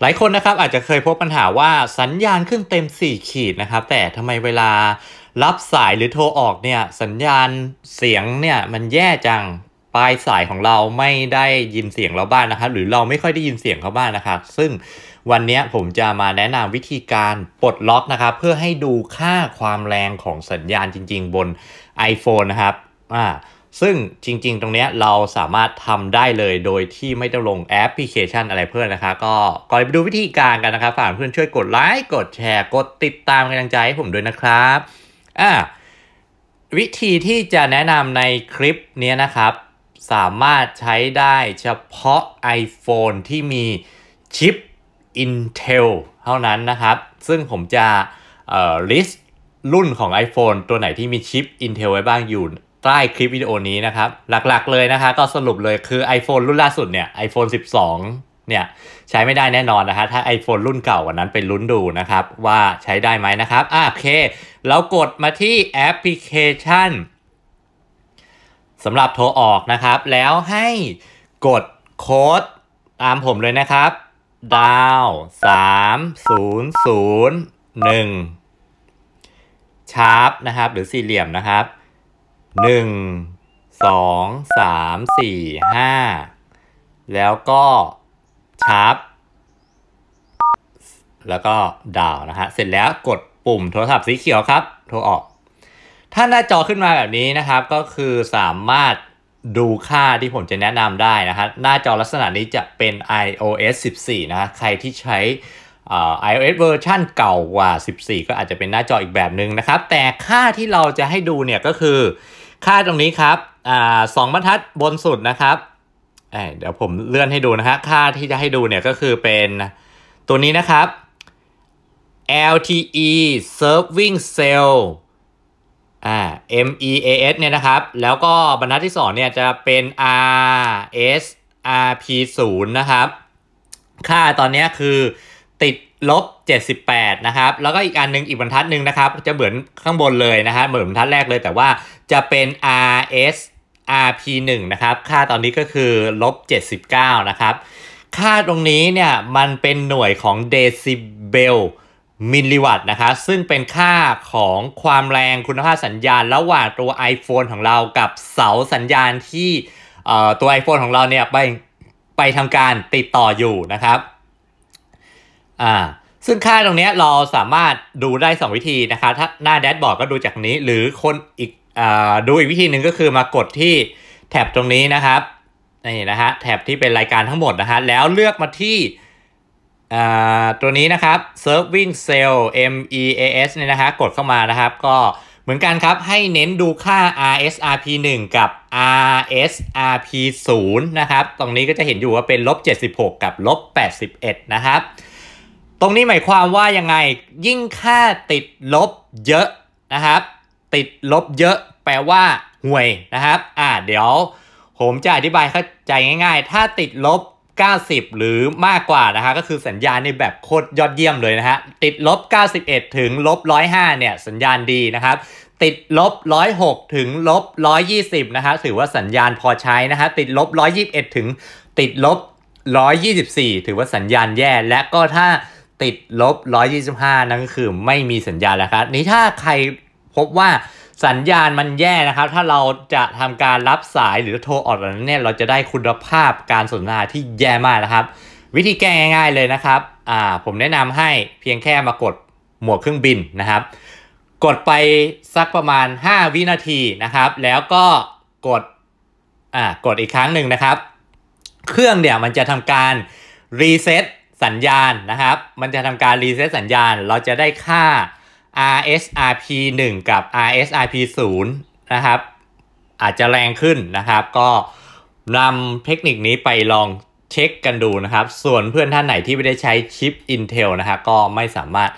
หลายคนนะครับอาจจะเคยพบปัญหาว่าสัญญาณขึ้นเต็ม 4 ขีดนะครับ แต่ทำไมเวลารับสายหรือโทรออกเนี่ย สัญญาณเสียงเนี่ยมันแย่จัง ปลายสายของเราไม่ได้ยินเสียงเราบ้างนะครับ หรือเราไม่ค่อยได้ยินเสียงเขาบ้างนะครับ ซึ่งวันนี้ผมจะมาแนะนำวิธีการปลดล็อกนะครับ เพื่อให้ดูค่าความแรงของสัญญาณจริง ๆ บน iPhone นะครับอ่าซึ่งจริง ๆ ตรงนี้เราสามารถทำได้เลยโดยที่ไม่ต้องลงแอปพลิเคชันอะไรเพิ่มนนะคะก็ก่อนไปดูวิธีการกันนะครับฝากเพื่อนช่วยกดไลค์กดแชร์ กดติดตามกำลังใจให้ผมด้วยนะครับอ่าวิธีที่จะแนะนำในคลิปนี้นะครับ สามารถใช้ได้เฉพาะ iPhone ที่มีชิป Intel เท่านั้นนะครับ ซึ่งผมจะ list รุ่นของ iPhone ตัวไหนที่มีชิป Intel ไว้บ้างอยู่ใต้คลิปวิดีโอนี้นะครับ หลักๆเลยนะคะ ก็สรุปเลยคือ iPhone รุ่นล่าสุดเนี่ย iPhone 12 เนี่ยใช้ไม่ได้แน่นอนนะฮะถ้า iPhone รุ่นเก่ากว่านั้นไปลุ้นดูนะครับ ว่าใช้ได้ไหมนะครับอ่ะโอเคเรากดมาที่แอปพลิเคชันสำหรับโทรออกนะครับ แล้วให้กดโค้ดตามผมเลยนะครับดาวสามศูนย์ศูนย์หนึ่งชาร์ปนะครับ หรือสี่เหลี่ยมนะครับหนึ่งสองสาม สี่ ห้า แล้วก็ ชาร์ป แล้วก็ดาวนะฮะ เสร็จแล้วกดปุ่มโทรศัพท์สีเขียวครับโทรออก ถ้าหน้าจอขึ้นมาแบบนี้นะครับก็คือสามารถดูค่าที่ผมจะแนะนำได้นะฮะหน้าจอลักษณะนี้จะเป็น iOS 14นะใครที่ใช้ iOS เวอร์ชันเก่ากว่า 14 ก็อาจจะเป็นหน้าจออีกแบบหนึ่งนะครับ แต่ค่าที่เราจะให้ดูเนี่ยก็คือ ค่าตรงนี้ครับอสองบรรทัดบนสุดนะครับ เดี๋ยวผมเลื่อนให้ดูนะฮะค่าที่จะให้ดูเนี่ยก็คือเป็นตัวนี้นะครับ LTE Serving Cell MEAS เนี่ยนะครับ แล้วก็บรรทัดที่สองเนี่ยจะเป็น RSRP0 นะครับ ค่าตอนนี้คือติดลบ 78นะครับ แล้วก็อีกอันนึงอีกบรรทัดหนึ่งนะครับ จะเหมือนข้างบนเลยนะฮะเหมือนบรรทัดแรกเลย แต่ว่าจะเป็น rs rp1 นะครับ ค่าตอนนี้ก็คือลบ 79 นะครับ ค่าตรงนี้เนี่ย มันเป็นหน่วยของเดซิเบลมิลลิวัตต์นะครับซึ่งเป็นค่าของความแรงคุณภาพสัญญาณระหว่างตัว iPhone ของเรากับเสาสัญญาณที่ตัว iPhone ของเราเนี่ยไปไปทำการติดต่ออยู่นะครับอ่าซึ่งค่าตรงนี้เราสามารถดูได้ 2 วิธีนะคะ ถ้าหน้าแดชบอร์ดก็ดูจากนี้ หรือคนอีกอดูอีกวิธีหนึ่งก็คือมากดที่แท็บตรงนี้นะครับ นี่นะฮะแท็บที่เป็นรายการทั้งหมดนะฮะ แล้วเลือกมาที่ตัวนี้นะครับ serving cell MEAS เนี่ยนะฮะ กดเข้ามานะครับ ก็เหมือนกันครับ ให้เน้นดูค่า RSRP 1 กับ RSRP 0นะครับ ตรงนี้ก็จะเห็นอยู่ว่าเป็นลบ 76 กับลบ81นะครับตรงนี้หมายความว่ายังไงยิ่งค่าติดลบเยอะนะครับ ติดลบเยอะ แปลว่าห่วยนะครับ อ่าเดี๋ยวผมจะอธิบายเข้าใจง่าย ๆ ถ้าติดลบ 90 หรือมากกว่านะฮะก็คือสัญญาณในแบบโคตรยอดเยี่ยมเลยนะฮะ ติดลบ 91 ถึงลบ105เนี่ยสัญญาณดีนะครับ ติดลบ 106 ถึงลบ120นะฮะถือว่าสัญญาณพอใช้นะฮะติดลบ 121 ถึง ติดลบ 124ถือว่าสัญญาณแย่ และก็ถ้าติดลบ 125นั่นก็คือ ไม่มีสัญญาณแล้วครับ นี้ถ้าใครพบว่าสัญญาณมันแย่นะครับถ้าเราจะทำการรับสายหรือโทรออกนั้นเนี่ยเราจะได้คุณภาพการสนทนาที่แย่มากนะครับ วิธีแก้ง่ายๆ เลยนะครับอ่าผมแนะนำให้เพียงแค่มากดหมวกเครื่องบินนะครับ กดไปสักประมาณ 5 วินาทีนะครับ แล้วก็กดอ่ากดอีกครั้งหนึ่งนะครับ เครื่องเนี่ยมันจะทำการรีเซ็ตสัญญาณนะครับ มันจะทำการรีเซ็ตสัญญาณ เราจะได้ค่า RSRP 1 กับ RSRP 0 นะครับ อาจจะแรงขึ้นนะครับ ก็นำเทคนิคนี้ไปลองเช็คกันดูนะครับ ส่วนเพื่อนท่านไหนที่ไม่ได้ใช้ชิป Intel นะครับก็ไม่สามารถ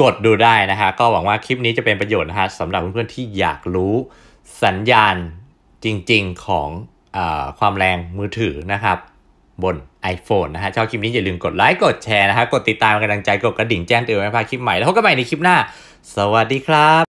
กดดูได้นะฮะก็หวังว่าคลิปนี้จะเป็นประโยชน์นะฮะสำหรับเพื่อนๆที่อยากรู้สัญญาณจริงๆของอความแรงมือถือนะครับบน iPhone นะฮะ ชอบคลิปนี้อย่าลืมกดไลค์ กดแชร์นะฮะ กดติดตามกำลังใจกดกระดิ่งแจ้งเตือนไว้พาคลิปใหม่แล้วพบกันใหม่ในคลิปหน้า สวัสดีครับ